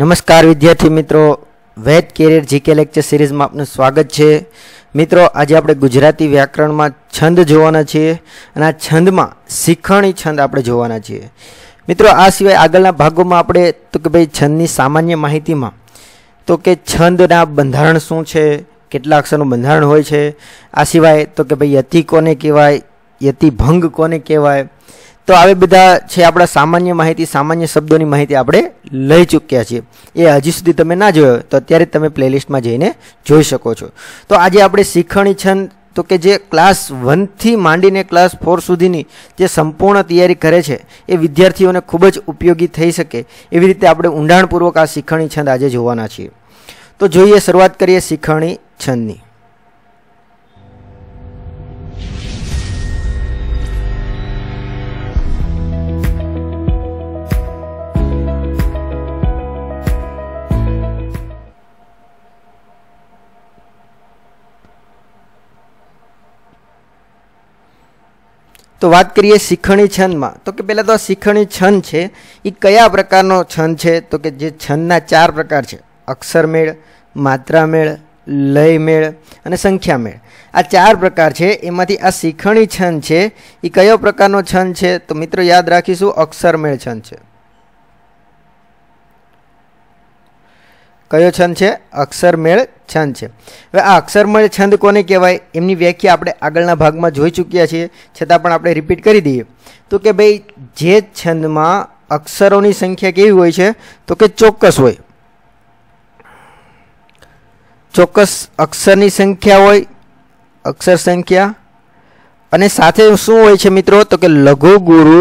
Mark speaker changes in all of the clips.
Speaker 1: નમસ્કાર વિદ્યાર્થી મિત્રો વેદ કેરિયર જીકે લેક્ચર સિરીઝમાં આપનું સ્વાગત છે મિત્રો આજે આપણે ગુજરાતી વ્યાકરણમાં છંદ જોવાના છીએ અને આ છંદમાં શિખણી છંદ આપણે જોવાના છીએ મિત્રો આ સિવાય આગળના ભાગોમાં આપણે તો કે ભાઈ છંદની સામાન્ય માહિતીમાં તો કે છંદના બંધારણ શું છે કેટલા અક્ષરનું બંધારણ હોય છે આ સિવાય તો કે ભાઈ યતિ કોને કહેવાય યતિભંગ કોને કહેવાય તો આવે બધા છે આપણા સામાન્ય માહિતી સામાન્ય શબ્દોની માહિતી આપણે લઈ ચૂક્યા છીએ એ હજી સુધી તમે ના જોયો તો અત્યારે તમે પ્લેલિસ્ટમાં જઈને જોઈ શકો છો તો આજે આપણે શીખણી છંદ તો કે જે ક્લાસ વનથી માંડીને ક્લાસ ફોર સુધીની જે સંપૂર્ણ તૈયારી કરે છે એ વિદ્યાર્થીઓને ખૂબ જ ઉપયોગી થઈ શકે એવી રીતે આપણે ઊંડાણપૂર્વક આ શીખણી છંદ આજે જોવાના છીએ તો જોઈએ શરૂઆત કરીએ શીખણી છંદની તો વાત કરીએ શિખણી છંદમાં તો કે પહેલાં તો આ શિખણી છંદ છે એ કયા પ્રકારનો છંદ છે તો કે જે છંદના ચાર પ્રકાર છે અક્ષરમેળ માત્રામેળ લયમેળ અને સંખ્યામેળ આ ચાર પ્રકાર છે એમાંથી આ શિખણી છંદ છે એ કયો પ્રકારનો છંદ છે તો મિત્રો યાદ રાખીશું અક્ષરમેળ છંદ છે કયો છંદ છે અક્ષરમેળ છંદ છે હવે આ અક્ષરમેળ છંદ કોને કહેવાય એમની વ્યાખ્યા આપણે આગળના ભાગમાં જોઈ ચૂક્યા છીએ છતાં પણ આપણે રિપીટ કરી દઈએ તો કે ભાઈ જે છંદમાં અક્ષરોની સંખ્યા કેવી હોય છે તો કે ચોક્કસ હોય ચોક્કસ અક્ષરની સંખ્યા હોય અક્ષર સંખ્યા અને સાથે શું હોય છે મિત્રો તો કે લઘુ ગુરુ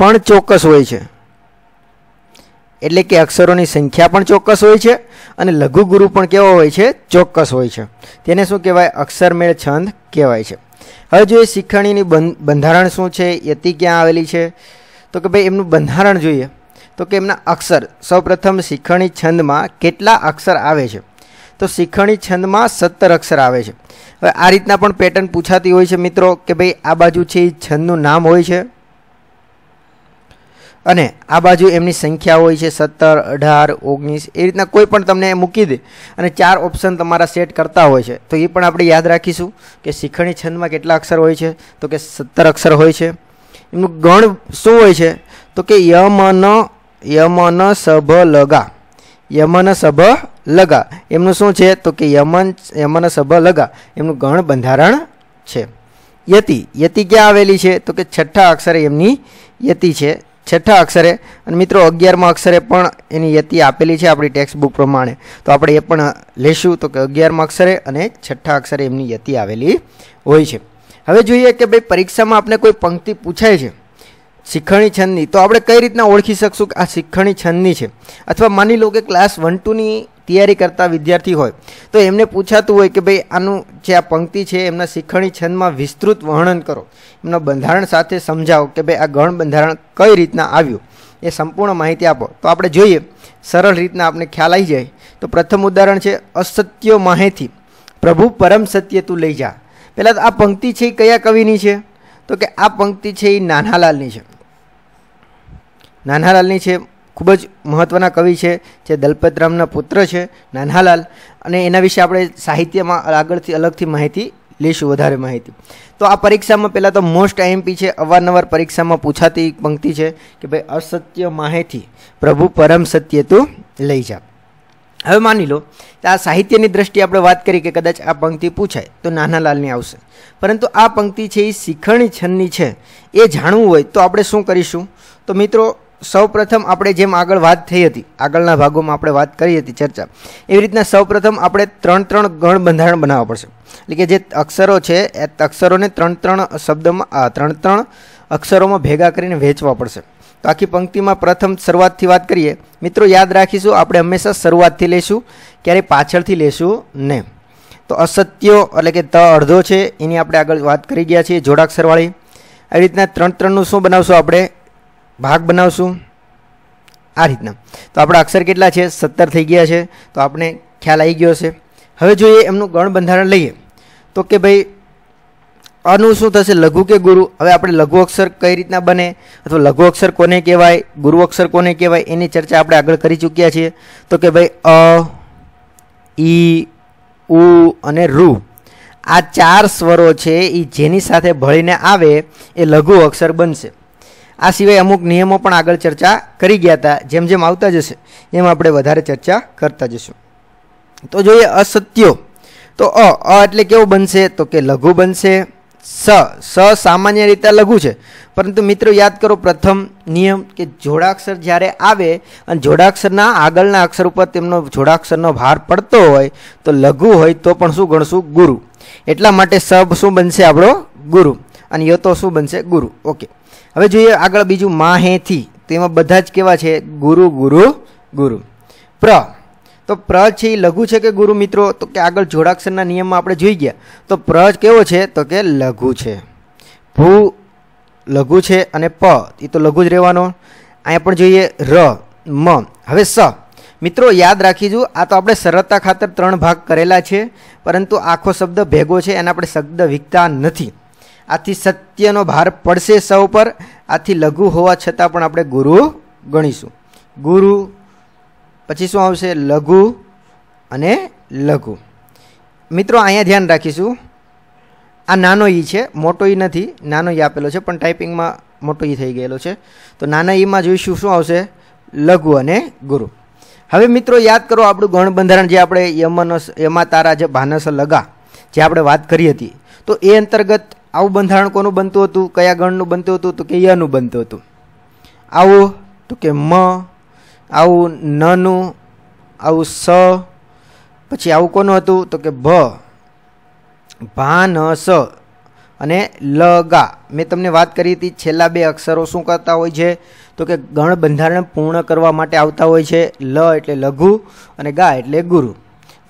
Speaker 1: પણ ચોક્કસ હોય છે એટલે કે અક્ષરોની સંખ્યા પણ ચોક્કસ હોય છે અને લઘુગુરુ પણ કેવો હોય છે ચોક્કસ હોય છે તેને શું કહેવાય અક્ષરમેળ છંદ કહેવાય છે હવે જોઈએ શીખણીની બંધારણ શું છે યતિ ક્યાં આવેલી છે તો કે ભાઈ એમનું બંધારણ જોઈએ તો કે એમના અક્ષર સૌપ્રથમ શીખણી છંદમાં કેટલા અક્ષર આવે છે તો શીખણી છંદમાં સત્તર અક્ષર આવે છે હવે આ રીતના પણ પેટર્ન પૂછાતી હોય છે મિત્રો કે ભાઈ આ બાજુ છે એ છંદનું નામ હોય છે અને આ બાજુ એમની સંખ્યા હોય છે સત્તર અઢાર ઓગણીસ એ રીતના કોઈ પણ તમને મૂકી દે અને ચાર ઓપ્શન તમારા સેટ કરતા હોય છે તો એ પણ આપણે યાદ રાખીશું કે શીખણી છંદમાં કેટલા અક્ષર હોય છે તો કે સત્તર અક્ષર હોય છે એમનું ગણ શું હોય છે તો કે યમન યમન સભ લગા યમન સભ લગા એમનું શું છે તો કે યમન યમન સભ લગા એમનું ગણ બંધારણ છે યતિ યતિ ક્યાં આવેલી છે તો કે છઠ્ઠા અક્ષરે એમની યતિ છે છઠ્ઠા અક્ષરે અને મિત્રો અગિયારમાં અક્ષરે પણ એની યતિ આપેલી છે આપણી ટેક્સ્ટ બુક પ્રમાણે તો આપણે એ પણ લેશું તો કે અગિયારમાં અક્ષરે અને છઠ્ઠા અક્ષરે એમની યતિ આવેલી હોય છે હવે જોઈએ કે ભાઈ પરીક્ષામાં આપણે કોઈ પંક્તિ પૂછાય છે શિખરણી છંદની તો આપણે કઈ રીતના ઓળખી શકશું કે આ શિખરણી છંદની છે અથવા માની લો કે ક્લાસ વન ટુની તૈયારી કરતા વિદ્યાર્થી હોય તો એમને પૂછાતું હોય કે ભાઈ આનું જે આ પંક્તિ છે એમના શિખણી છંદમાં વિસ્તૃત વર્ણન કરો એમના બંધારણ સાથે સમજાવો કે ભાઈ આ ગણ બંધારણ કઈ રીતના આવ્યું એ સંપૂર્ણ માહિતી આપો તો આપણે જોઈએ સરળ રીતના આપણે ખ્યાલ આવી જાય તો પ્રથમ ઉદાહરણ છે અસત્ય માહિતી પ્રભુ પરમ સત્ય તું લઈ જા પહેલાં તો આ પંક્તિ છે એ કયા કવિની છે તો કે આ પંક્તિ છે એ નાનાલાલની છે નાનાલાલની છે ખૂબ જ મહત્ત્વના કવિ છે જે દલપતરામના પુત્ર છે નાનાલાલ અને એના વિશે આપણે સાહિત્યમાં આગળથી અલગથી માહિતી લઈશું વધારે માહિતી તો આ પરીક્ષામાં પહેલાં તો મોસ્ટ આઈએમપી છે અવારનવાર પરીક્ષામાં પૂછાતી એક પંક્તિ છે કે ભાઈ અસત્ય માહિતી પ્રભુ પરમ સત્ય તું લઈ જા હવે માની લો કે આ સાહિત્યની દ્રષ્ટિએ આપણે વાત કરી કે કદાચ આ પંક્તિ પૂછાય તો નાનાલાલની આવશે પરંતુ આ પંક્તિ છે એ શીખણી છન્ની છે એ જાણવું હોય તો આપણે શું કરીશું તો મિત્રો સૌપ્રથમ આપણે જેમ આગળ વાત થઈ હતી આગળના ભાગોમાં આપણે વાત કરી હતી ચર્ચા એવી રીતના સૌપ્રથમ આપણે ત્રણ ત્રણ ગણ બંધારણ બનાવવા પડશે એટલે કે જે અક્ષરો છે એ અક્ષરોને ત્રણ ત્રણ શબ્દમાં ત્રણ ત્રણ અક્ષરોમાં ભેગા કરીને વહેંચવા પડશે તો આખી પંક્તિમાં પ્રથમ શરૂઆતથી વાત કરીએ મિત્રો યાદ રાખીશું આપણે હંમેશા શરૂઆતથી લઈશું ક્યારેય પાછળથી લેશું ને તો અસત્યો એટલે કે ત અડધો છે એની આપણે આગળ વાત કરી ગયા છીએ જોડાક્ષરવાળી આવી રીતના ત્રણ ત્રણનું શું બનાવશું આપણે ભાગ બનાવશું આ રીતના તો આપણા અક્ષર કેટલા છે સત્તર થઈ ગયા છે તો આપણે ખ્યાલ આવી ગયો છે હવે જોઈએ એમનું ગણ બંધારણ લઈએ તો કે ભાઈ અનુ શું થશે લઘુ કે ગુરુ હવે આપણે લઘુ અક્ષર કઈ રીતના બને અથવા લઘુ અક્ષર કોને કહેવાય ગુરુ અક્ષર કોને કહેવાય એની ચર્ચા આપણે આગળ કરી ચૂક્યા છીએ તો કે ભાઈ અ ઈ ઉ અને રૂ આ ચાર સ્વરો છે એ જેની સાથે ભળીને આવે એ લઘુ અક્ષર બનશે આ સિવાય અમુક નિયમો પણ આગળ ચર્ચા કરી ગયા હતા જેમ જેમ આવતા જશે એમ આપણે વધારે ચર્ચા કરતા જશું તો જોઈએ અસત્યો તો અ અ એટલે કેવું બનશે તો કે લઘુ બનશે સ સ સામાન્ય રીતે લઘુ છે પરંતુ મિત્રો યાદ કરો પ્રથમ નિયમ કે જોડાક્ષર જ્યારે આવે અને જોડાક્ષરના આગળના અક્ષર ઉપર તેમનો જોડાક્ષરનો ભાર પડતો હોય તો લઘુ હોય તો પણ શું ગણશું ગુરુ એટલા માટે સબ શું બનશે આપણો ગુરુ અને યો તો શું બનશે ગુરુ ઓકે હવે જોઈએ આગળ બીજું માહેથી તો એમાં બધા જ કેવા છે ગુરુ ગુરુ ગુરુ પ્ર તો પ્ર છે એ લઘુ છે કે ગુરુ મિત્રો તો કે આગળ જોડાક્ષરના નિયમમાં આપણે જોઈ ગયા તો પ્ર કેવો છે તો કે લઘુ છે ભૂ લઘુ છે અને પ એ તો લઘુ જ રહેવાનો અહીંયા પણ જોઈએ ર મ હવે સ મિત્રો યાદ રાખીશું આ તો આપણે સરળતા ખાતર ત્રણ ભાગ કરેલા છે પરંતુ આખો શબ્દ ભેગો છે એને આપણે શબ્દ વિકતા નથી આથી સત્યનો ભાર પડશે સૌ પર આથી લઘુ હોવા છતાં પણ આપણે ગુરુ ગણીશું ગુરુ પછી શું આવશે લઘુ અને લઘુ મિત્રો અહીંયા ધ્યાન રાખીશું આ નાનો ઈ છે મોટો ઈ નથી નાનો ઈ આપેલો છે પણ ટાઈપિંગમાં મોટો ઈ થઈ ગયેલો છે તો નાના ઈમાં જોઈશું શું આવશે લઘુ અને ગુરુ હવે મિત્રો યાદ કરો આપણું ગણબંધારણ જે આપણે યમનો યમા તારા જે ભાનસ લગા જે આપણે વાત કરી હતી તો એ અંતર્ગત આવું બંધારણ કોનું બનતું હતું કયા ગણનું બનતું હતું તો કે યનું બનતું હતું આવું તો કે મ આવું નનું આવું સ પછી આવું કોનું હતું તો કે ભ ભા ન સ અને લ ગા મેં તમને વાત કરી હતી છેલ્લા બે અક્ષરો શું કરતા હોય છે તો કે ગણ બંધારણ પૂર્ણ કરવા માટે આવતા હોય છે લ એટલે લઘુ અને ગા એટલે ગુરુ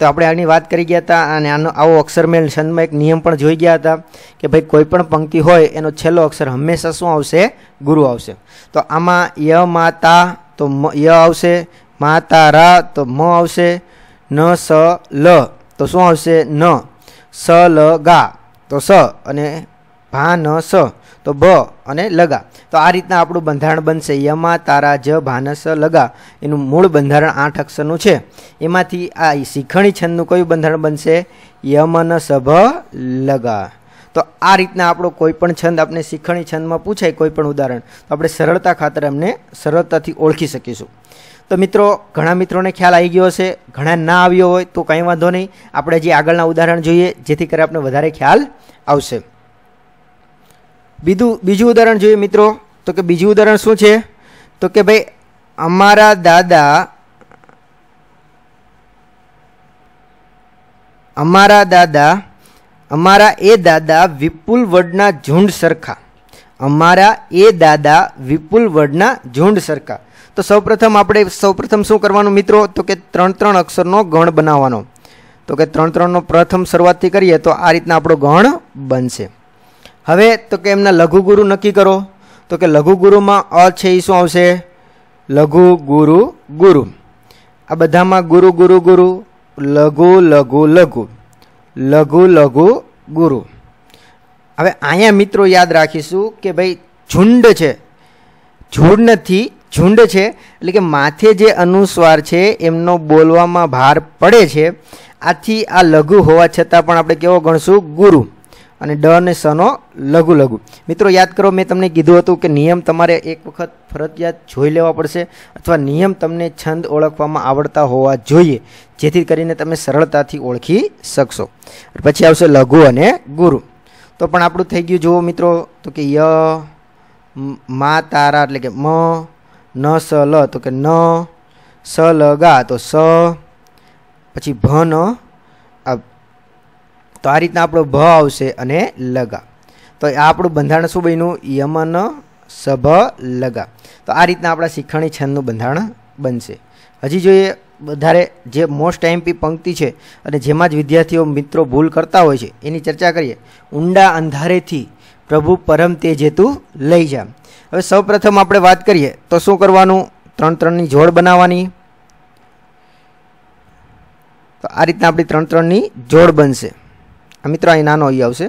Speaker 1: તો આપણે આની વાત કરી ગયા હતા અને આનો આવો અક્ષરમેલ છંદમાં એક નિયમ પણ જોઈ ગયા હતા કે ભાઈ કોઈ પણ પંક્તિ હોય એનો છેલ્લો અક્ષર હંમેશા શું આવશે ગુરુ આવશે તો આમાં ય માતા તો ય આવશે માતા રા તો મ આવશે ન સ લ તો શું આવશે ન સ લ ગા તો સ અને ભા ન સ તો ભ અને લગા તો આ રીતના આપણું બંધારણ બનશે યમા તારા જ ભાનસ લગા એનું મૂળ બંધારણ આઠ અક્ષરનું છે એમાંથી આ શિખણી છંદનું કયું બંધારણ બનશે યમન સભ લગા તો આ રીતના આપણો કોઈ પણ છંદ આપણે શિખણી છંદમાં પૂછાય કોઈ પણ ઉદાહરણ તો આપણે સરળતા ખાતર એમને સરળતાથી ઓળખી શકીશું તો મિત્રો ઘણા મિત્રોને ખ્યાલ આવી ગયો હશે ઘણા ના આવ્યો હોય તો કંઈ વાંધો નહીં આપણે જે આગળના ઉદાહરણ જોઈએ જેથી કરી આપણે વધારે ખ્યાલ આવશે બીજું બીજું ઉદાહરણ જોઈએ મિત્રો તો કે બીજું ઉદાહરણ શું છે તો કે ભાઈ અમારા દાદા અમારા દાદા અમારા એ દાદા વિપુલ વડના ઝુંડ સરખા અમારા એ દાદા વિપુલ વડના ઝુંડ સરખા તો સૌપ્રથમ આપણે સૌપ્રથમ શું કરવાનું મિત્રો તો કે ત્રણ ત્રણ અક્ષરનો ગણ બનાવવાનો તો કે ત્રણ ત્રણનો પ્રથમ શરૂઆતથી કરીએ તો આ રીતના આપણો ગણ બનશે હવે તો કે એમના લઘુગુરુ નક્કી કરો તો કે લઘુગુરુમાં અ છે એ શું આવશે લઘુ ગુરુ ગુરુ આ બધામાં ગુરુ ગુરુ ગુરુ લઘુ લઘુ લઘુ લઘુ લઘુ ગુરુ હવે અહીંયા મિત્રો યાદ રાખીશું કે ભાઈ ઝુંડ છે ઝુંડ નથી ઝુંડ છે એટલે કે માથે જે અનુસ્વાર છે એમનો બોલવામાં ભાર પડે છે આથી આ લઘુ હોવા છતાં પણ આપણે કેવો ગણશું ગુરુ અને ડ અને સનો લઘુ લઘુ મિત્રો યાદ કરો મેં તમને કીધું હતું કે નિયમ તમારે એક વખત ફરજિયાત જોઈ લેવા પડશે અથવા નિયમ તમને છંદ ઓળખવામાં આવડતા હોવા જોઈએ જેથી કરીને તમે સરળતાથી ઓળખી શકશો પછી આવશે લઘુ અને ગુરુ તો પણ આપણું થઈ ગયું જુઓ મિત્રો તો કે ય મા તારા એટલે કે મ ન સ લ તો કે ન સ લગા તો સ પછી ભ ન તો આ રીતના આપણો ભ આવશે અને લગા તો આપણું બંધારણ શું બન્યું યમન સભ લગા તો આ રીતના આપણા શિખાણી છંદનું બંધારણ બનશે હજી જોઈએ વધારે જે મોસ્ટ એમપી પંક્તિ છે અને જેમાં જ વિદ્યાર્થીઓ મિત્રો ભૂલ કરતા હોય છે એની ચર્ચા કરીએ ઊંડા અંધારેથી પ્રભુ પરમ તે લઈ જા હવે સૌપ્રથમ આપણે વાત કરીએ તો શું કરવાનું ત્રણ ત્રણની જોડ બનાવવાની તો આ રીતના આપણી ત્રણ ત્રણની જોડ બનશે આ મિત્રો અહીં નાનો ઈ આવશે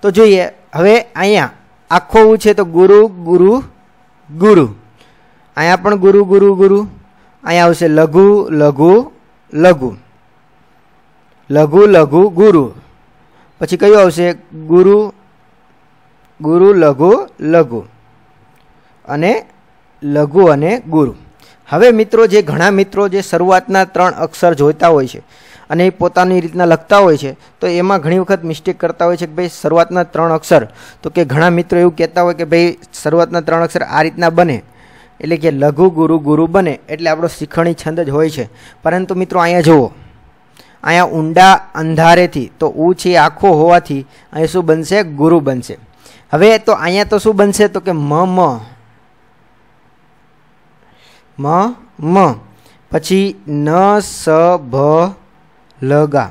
Speaker 1: તો જોઈએ હવે અહીંયા આખો છે તો ગુરુ ગુરુ ગુરુ અહીંયા પણ ગુરુ ગુરુ ગુરુ અહીંયા આવશે લઘુ લઘુ લઘુ લઘુ લઘુ ગુરુ પછી કયું આવશે ગુરુ ગુરુ લઘુ લઘુ અને લઘુ અને ગુરુ હવે મિત્રો જે ઘણા મિત્રો જે શરૂઆતના ત્રણ અક્ષર જોઈતા હોય છે અને એ પોતાની રીતના લખતા હોય છે તો એમાં ઘણી વખત મિસ્ટેક કરતા હોય છે કે ભાઈ શરૂઆતના ત્રણ અક્ષર તો કે ઘણા મિત્રો એવું કહેતા હોય કે ભાઈ શરૂઆતના ત્રણ અક્ષર આ રીતના બને એટલે કે લઘુ ગુરુ ગુરુ બને એટલે આપણો શિખણી છંદ જ હોય છે પરંતુ મિત્રો અહીંયા જુઓ અહીંયા ઊંડા અંધારેથી તો ઊંચી છે આખો હોવાથી અહીંયા શું બનશે ગુરુ બનશે હવે તો અહીંયા તો શું બનશે તો કે મ મ મ મ પછી ન સ ભ લગા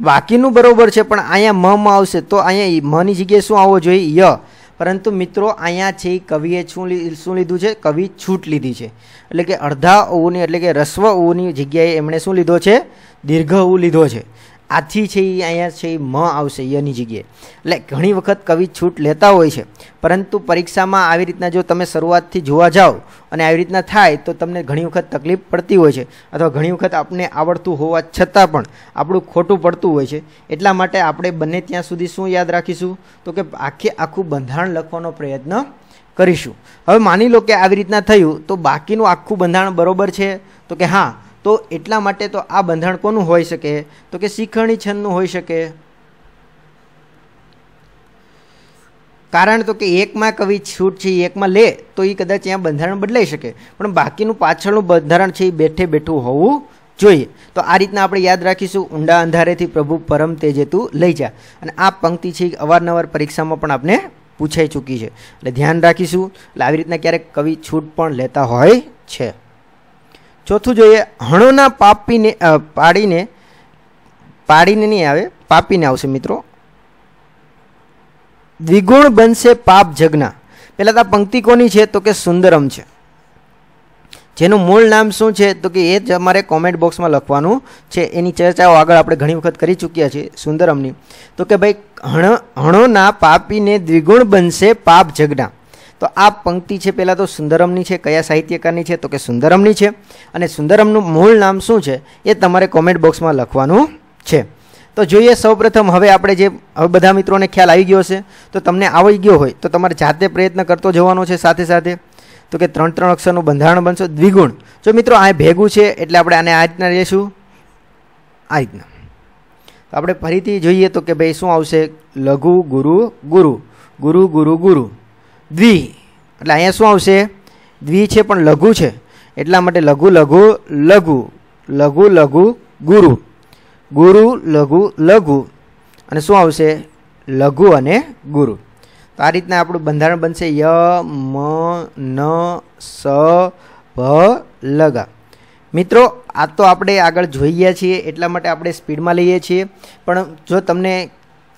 Speaker 1: બાકીનું બરાબર છે પણ અહીંયા મમાં આવશે તો અહીંયા મની જગ્યાએ શું આવવો જોઈએ ય પરંતુ મિત્રો અહીંયા છે એ કવિએ શું શું લીધું છે કવિ છૂટ લીધી છે એટલે કે અડધા ઓની એટલે કે રસ્વ ઓની જગ્યાએ એમણે શું લીધો છે દીર્ઘ ઉ લીધો છે આથી છે એ અહીંયા છે એ મ આવશે યની જગ્યાએ એટલે ઘણી વખત કવિ છૂટ લેતા હોય છે પરંતુ પરીક્ષામાં આવી રીતના જો તમે શરૂઆતથી જોવા જાઓ અને આવી રીતના થાય તો તમને ઘણી વખત તકલીફ પડતી હોય છે અથવા ઘણી વખત આપને આવડતું હોવા છતાં પણ આપણું ખોટું પડતું હોય છે એટલા માટે આપણે બંને ત્યાં સુધી શું યાદ રાખીશું તો કે આખે આખું બંધારણ લખવાનો પ્રયત્ન કરીશું હવે માની લો કે આવી રીતના થયું તો બાકીનું આખું બંધારણ બરોબર છે તો કે હા તો એટલા માટે તો આ બંધારણ કોનું હોઈ શકે તો કે શિખરણી છંદનું હોઈ શકે કારણ તો કે એકમાં કવિ છૂટ છે એકમાં લે તો એ કદાચ ત્યાં બંધારણ બદલાઈ શકે પણ બાકીનું પાછળનું બંધારણ છે એ બેઠે બેઠું હોવું જોઈએ તો આ રીતના આપણે યાદ રાખીશું ઊંડા અંધારેથી પ્રભુ પરમ તેજેતું લઈ જા અને આ પંક્તિ છે અવારનવાર પરીક્ષામાં પણ આપણે પૂછાઈ ચૂકી છે એટલે ધ્યાન રાખીશું એટલે આવી રીતના ક્યારેક કવિ છૂટ પણ લેતા હોય છે ચોથું જોઈએ હણોના પાપીને પાડીને પાડીને નહીં આવે પાપીને આવશે મિત્રો દ્વિગુણ બનશે પાપ જગના પહેલાં તો આ પંક્તિ કોની છે તો કે સુંદરમ છે જેનું મૂળ નામ શું છે તો કે એ જ અમારે કોમેન્ટ બોક્સમાં લખવાનું છે એની ચર્ચાઓ આગળ આપણે ઘણી વખત કરી ચૂક્યા છીએ સુંદરમની તો કે ભાઈ હણ હણોના પાપીને દ્વિગુણ બનશે પાપ જગના તો આ પંક્તિ છે પહેલાં તો સુંદરમની છે કયા સાહિત્યકારની છે તો કે સુંદરમની છે અને સુંદરમનું મૂળ નામ શું છે એ તમારે કોમેન્ટ બોક્સમાં લખવાનું છે તો જોઈએ સૌપ્રથમ હવે આપણે જે હવે બધા મિત્રોને ખ્યાલ આવી ગયો હશે તો તમને આવી ગયો હોય તો તમારે જાતે પ્રયત્ન કરતો જવાનો છે સાથે સાથે તો કે ત્રણ ત્રણ અક્ષરનું બંધારણ બનશો દ્વિગુણ જો મિત્રો આ ભેગું છે એટલે આપણે આને આ રીતના લેશું આ રીતના તો આપણે ફરીથી જોઈએ તો કે ભાઈ શું આવશે લઘુ ગુરુ ગુરુ ગુરુ ગુરુ ગુરુ દ્વિ એટલે અહીંયા શું આવશે દ્વિ છે પણ લઘુ છે એટલા માટે લઘુ લઘુ લઘુ લઘુ લઘુ ગુરુ ગુરુ લઘુ લઘુ અને શું આવશે લઘુ અને ગુરુ તો આ રીતના આપણું બંધારણ બનશે ય મ ન સ ભ લગ મિત્રો આ તો આપણે આગળ જોઈએ છીએ એટલા માટે આપણે સ્પીડમાં લઈએ છીએ પણ જો તમને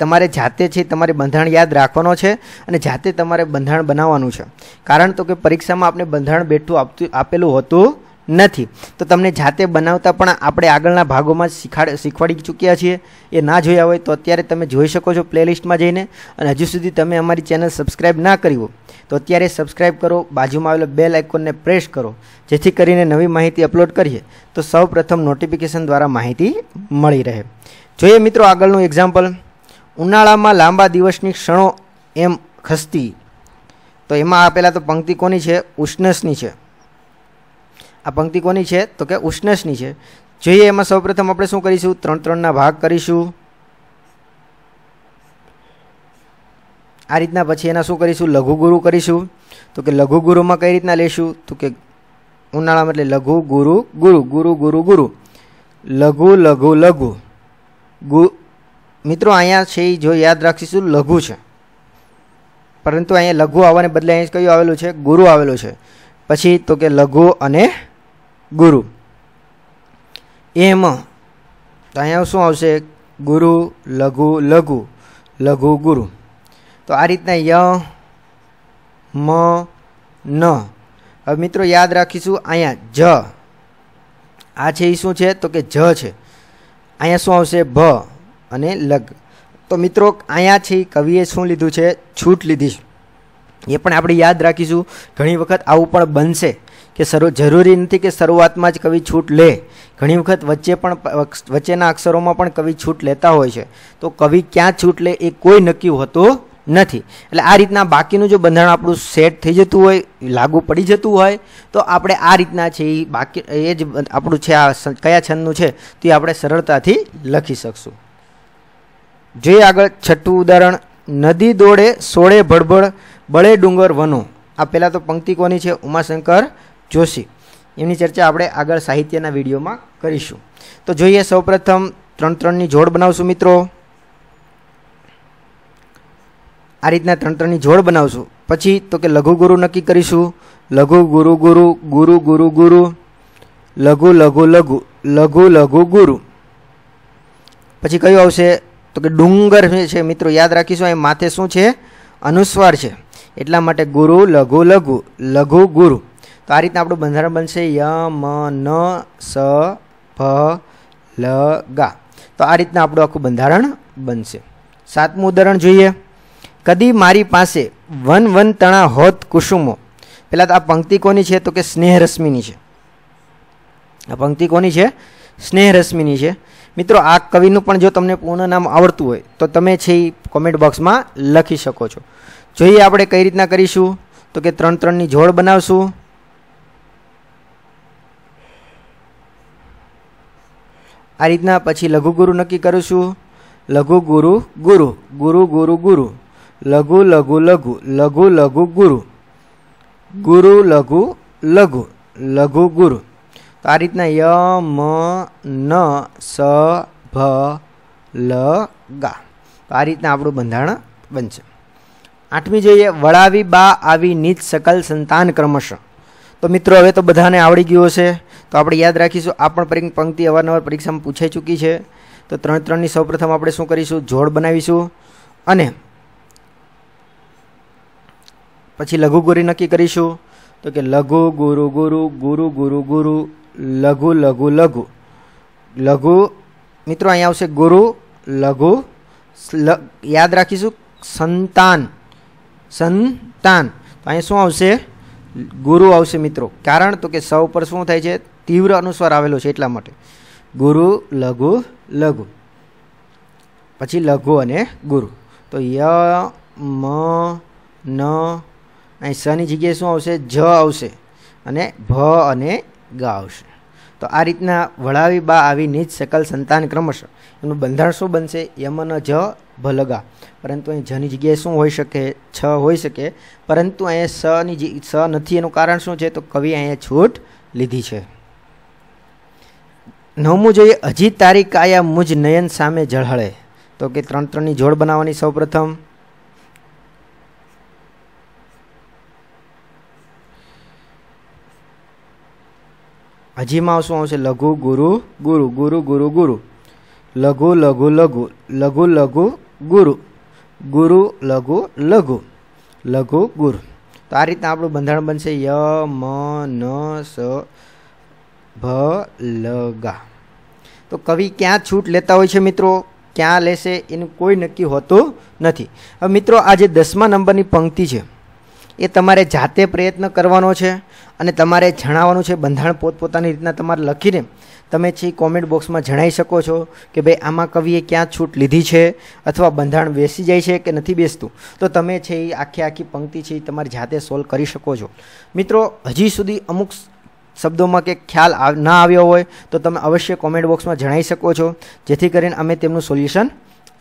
Speaker 1: તમારે જાતે છે તમારે બંધારણ યાદ રાખવાનો છે અને જાતે તમારે બંધારણ બનાવવાનું છે કારણ તો કે પરીક્ષામાં આપણે બંધારણ બેઠું આપતું આપેલું હોતું નથી તો તમને જાતે બનાવતા પણ આપણે આગળના ભાગોમાં શીખાડ શીખવાડી ચૂક્યા છીએ એ ના જોયા હોય તો અત્યારે તમે જોઈ શકો છો પ્લેલિસ્ટમાં જઈને અને હજુ સુધી તમે અમારી ચેનલ સબસ્ક્રાઈબ ના કરી હોય તો અત્યારે સબસ્ક્રાઈબ કરો બાજુમાં આવેલો બેલ આઇકોનને પ્રેસ કરો જેથી કરીને નવી માહિતી અપલોડ કરીએ તો સૌ પ્રથમ નોટિફિકેશન દ્વારા માહિતી મળી રહે જોઈએ મિત્રો આગળનું એક્ઝામ્પલ ઉનાળામાં લાંબા દિવસની ક્ષણો એમ ખસતી તો એમાં આ પહેલાં તો પંક્તિ કોની છે ઉષ્ણસની છે આ પંક્તિ કોની છે તો કે ઉષ્ણસની છે જોઈએ એમાં સૌપ્રથમ આપણે શું કરીશું ત્રણ ત્રણના ભાગ કરીશું આ રીતના પછી એના શું કરીશું લઘુગુરુ કરીશું તો કે લઘુગુરુમાં કઈ રીતના લેશું તો કે ઉનાળામાં એટલે લઘુ ગુરુ ગુરુ ગુરુ ગુરુ ગુરુ લઘુ લઘુ લઘુ ગુ મિત્રો અહીંયા છે એ જો યાદ રાખીશું લઘુ છે પરંતુ અહીંયા લઘુ આવવાને બદલે અહીંયા કયું આવેલું છે ગુરુ આવેલું છે પછી તો કે લઘુ અને ગુરુ એમ તો અહીંયા શું આવશે ગુરુ લઘુ લઘુ લઘુ ગુરુ તો આ રીતના ય મ ન હવે મિત્રો યાદ રાખીશું અહીંયા જ આ છે એ શું છે તો કે જ છે અહીંયા શું આવશે ભ અને લગ તો મિત્રો અહીંયા અહીંયાથી કવિએ શું લીધું છે છૂટ લીધી એ પણ આપણે યાદ રાખીશું ઘણી વખત આવું પણ બનશે કે સર જરૂરી નથી કે શરૂઆતમાં જ કવિ છૂટ લે ઘણી વખત વચ્ચે પણ વચ્ચેના અક્ષરોમાં પણ કવિ છૂટ લેતા હોય છે તો કવિ ક્યાં છૂટ લે એ કોઈ નક્કી હોતું નથી એટલે આ રીતના બાકીનું જો બંધારણ આપણું સેટ થઈ જતું હોય લાગુ પડી જતું હોય તો આપણે આ રીતના છે એ બાકી એ જ આપણું છે આ કયા છંદનું છે તે આપણે સરળતાથી લખી શકશું જોઈએ આગળ છઠ્ઠું ઉદાહરણ નદી દોડે સોળે ભડભડ બળે ડુંગર વનો આ પહેલાં તો પંક્તિ કોની છે ઉમાશંકર જોશી એમની ચર્ચા આપણે આગળ સાહિત્યના વિડીયોમાં કરીશું તો જોઈએ સૌપ્રથમ ત્રણ ત્રણની જોડ બનાવશું મિત્રો આ રીતના ત્રણ ત્રણની જોડ બનાવશું પછી તો કે લઘુ ગુરુ નક્કી કરીશું લઘુ ગુરુ ગુરુ ગુરુ ગુરુ ગુરુ લઘુ લઘુ લઘુ લઘુ લઘુ ગુરુ પછી કયું આવશે તો કે ડુંગર છે મિત્રો યાદ રાખીશું એ માથે શું છે અનુસ્વાર છે એટલા માટે ગુરુ લઘુ લઘુ લઘુ ગુરુ તો આ રીતના આપણું બંધારણ બનશે ય મ ન સ ભ લ ગા તો આ રીતના આપણું આખું બંધારણ બનશે સાતમું ઉદાહરણ જોઈએ કદી મારી પાસે વન વન તણા હોત કુસુમો પહેલાં તો આ પંક્તિ કોની છે તો કે સ્નેહરશ્મિની છે આ પંક્તિ કોની છે સ્નેહરશ્મિની છે મિત્રો આ કવિનું પણ જો તમને પૂર્ણ નામ આવડતું હોય તો તમે છે એ કોમેન્ટ બોક્સમાં લખી શકો છો જોઈએ આપણે કઈ રીતના કરીશું તો કે ત્રણ ત્રણની જોડ બનાવશું આ રીતના પછી લઘુગુરુ નક્કી કરીશું લઘુ ગુરુ ગુરુ ગુરુ ગુરુ ગુરુ લઘુ લઘુ લઘુ લઘુ લઘુ ગુરુ ગુરુ લઘુ લઘુ લઘુ ગુરુ તો આ રીતના ય મ ન સ ભ લ ગા તો આ રીતના આપણું બંધારણ બનશે આઠમી જોઈએ વળાવી બા આવી નીચ સકલ સંતાન ક્રમશ તો મિત્રો હવે તો બધાને આવડી ગયો હશે તો આપણે યાદ રાખીશું આ પણ પંક્તિ અવારનવાર પરીક્ષામાં પૂછાઈ ચૂકી છે તો ત્રણ ત્રણની સૌપ્રથમ આપણે શું કરીશું જોડ બનાવીશું અને પછી લઘુ ગુરી નક્કી કરીશું તો કે લઘુ ગુરુ ગુરુ ગુરુ ગુરુ ગુરુ લઘુ લઘુ લઘુ લઘુ મિત્રો અહીંયા આવશે ગુરુ લઘુ યાદ રાખીશું સંતાન સંતાન તો અહીંયા શું આવશે ગુરુ આવશે મિત્રો કારણ તો કે સૌ પર શું થાય છે તીવ્ર અનુસ્વાર આવેલો છે એટલા માટે ગુરુ લઘુ લઘુ પછી લઘુ અને ગુરુ તો ય મ ન અહીં સની જગ્યાએ શું આવશે જ આવશે અને ભ અને ગ આવશે તો આ રીતના વળાવી બા આવી નિજ સકલ સંતાન ક્રમશ એનું બંધારણ શું બનશે યમન જ ભલગા પરંતુ અહીં જની જગ્યાએ શું હોઈ શકે છ હોઈ શકે પરંતુ અહીંયા સની સ નથી એનું કારણ શું છે તો કવિ અહીંયા છૂટ લીધી છે નવમું જોઈએ હજી તારીખ આયા મુજ નયન સામે ઝળહળે તો કે ત્રણ ત્રણની જોડ બનાવવાની સૌપ્રથમ હજીમાં શું આવશે લઘુ ગુરુ ગુરુ ગુરુ ગુરુ ગુરુ લઘુ લઘુ લઘુ લઘુ લઘુ ગુરુ ગુરુ લઘુ લઘુ લઘુ ગુરુ તો આ રીતના આપણું બંધારણ બનશે ય મ ન સ ભ લગા તો કવિ ક્યાં છૂટ લેતા હોય છે મિત્રો ક્યાં લેશે એનું કોઈ નક્કી હોતું નથી હવે મિત્રો આ જે દસમા નંબરની પંક્તિ છે એ તમારે જાતે પ્રયત્ન કરવાનો છે અને તમારે જણાવવાનું છે બંધારણ પોતપોતાની રીતના તમારે લખીને તમે છે કોમેન્ટ બોક્સમાં જણાવી શકો છો કે ભાઈ આમાં કવિએ ક્યાં છૂટ લીધી છે અથવા બંધારણ બેસી જાય છે કે નથી બેસતું તો તમે છે એ આખી આખી પંક્તિ છે એ તમારી જાતે સોલ્વ કરી શકો છો મિત્રો હજી સુધી અમુક શબ્દોમાં કે ખ્યાલ ના આવ્યો હોય તો તમે અવશ્ય કોમેન્ટ બોક્સમાં જણાવી શકો છો જેથી કરીને અમે તેમનું સોલ્યુશન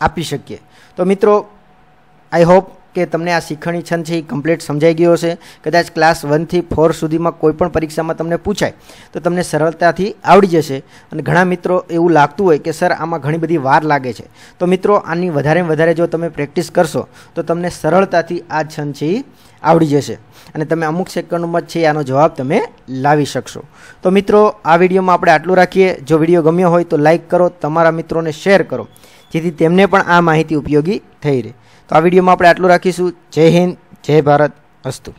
Speaker 1: આપી શકીએ તો મિત્રો આઈ હોપ કે તમને આ શીખણી છંદ છે એ કમ્પ્લીટ સમજાઈ ગયો હશે કદાચ ક્લાસ વનથી ફોર સુધીમાં કોઈપણ પરીક્ષામાં તમને પૂછાય તો તમને સરળતાથી આવડી જશે અને ઘણા મિત્રો એવું લાગતું હોય કે સર આમાં ઘણી બધી વાર લાગે છે તો મિત્રો આની વધારે વધારે જો તમે પ્રેક્ટિસ કરશો તો તમને સરળતાથી આ છંદ છે એ આવડી જશે અને તમે અમુક સેકન્ડમાં છે આનો જવાબ તમે લાવી શકશો તો મિત્રો આ વિડીયોમાં આપણે આટલું રાખીએ જો વિડીયો ગમ્યો હોય તો લાઇક કરો તમારા મિત્રોને શેર કરો જેથી તેમને પણ આ માહિતી ઉપયોગી થઈ રહે તો આ વિડીયોમાં આપણે આટલું રાખીશું જય હિન્દ જય ભારત અસ્તુ